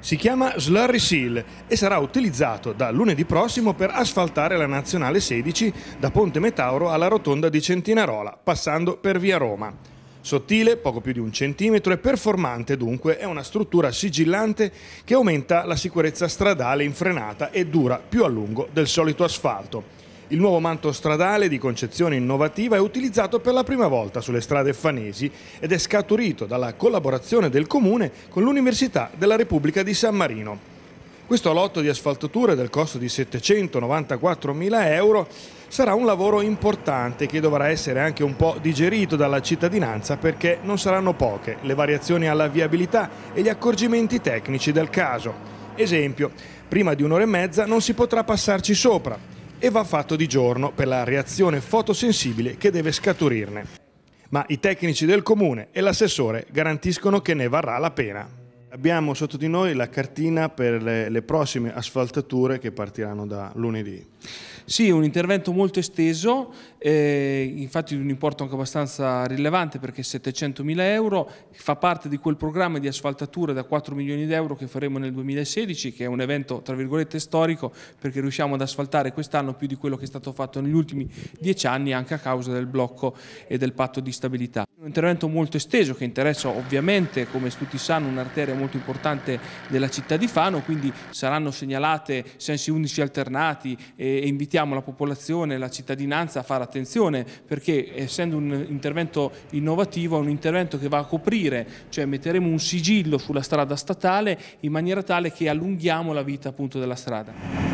Si chiama Slurry Seal e sarà utilizzato da lunedì prossimo per asfaltare la Nazionale 16 da Ponte Metauro alla rotonda di Centinarola, passando per via Roma. Sottile, poco più di un centimetro, e performante dunque è una struttura sigillante che aumenta la sicurezza stradale in frenata e dura più a lungo del solito asfalto. Il nuovo manto stradale di concezione innovativa è utilizzato per la prima volta sulle strade fanesi ed è scaturito dalla collaborazione del Comune con l'Università della Repubblica di San Marino. Questo lotto di asfaltature del costo di 794.000 euro sarà un lavoro importante che dovrà essere anche un po' digerito dalla cittadinanza perché non saranno poche le variazioni alla viabilità e gli accorgimenti tecnici del caso. Esempio, prima di un'ora e mezza non si potrà passarci sopra e va fatto di giorno per la reazione fotosensibile che deve scaturirne. Ma i tecnici del comune e l'assessore garantiscono che ne varrà la pena. Abbiamo sotto di noi la cartina per le, le prossime asfaltature che partiranno da lunedì. Sì, un intervento molto esteso, eh, infatti di un importo anche abbastanza rilevante perché 700 mila euro, fa parte di quel programma di asfaltature da 4 milioni di euro che faremo nel 2016, che è un evento tra virgolette storico perché riusciamo ad asfaltare quest'anno più di quello che è stato fatto negli ultimi 10 anni anche a causa del blocco e del patto di stabilità. Un intervento molto esteso che interessa ovviamente, come tutti sanno, un'arteria molto importante della città di Fano, quindi saranno segnalate sensi unici alternati eh, e invitiamo invitiamo la popolazione e la cittadinanza a fare attenzione perché essendo un intervento innovativo è un intervento che va a coprire, cioè metteremo un sigillo sulla strada statale in maniera tale che allunghiamo la vita appunto della strada.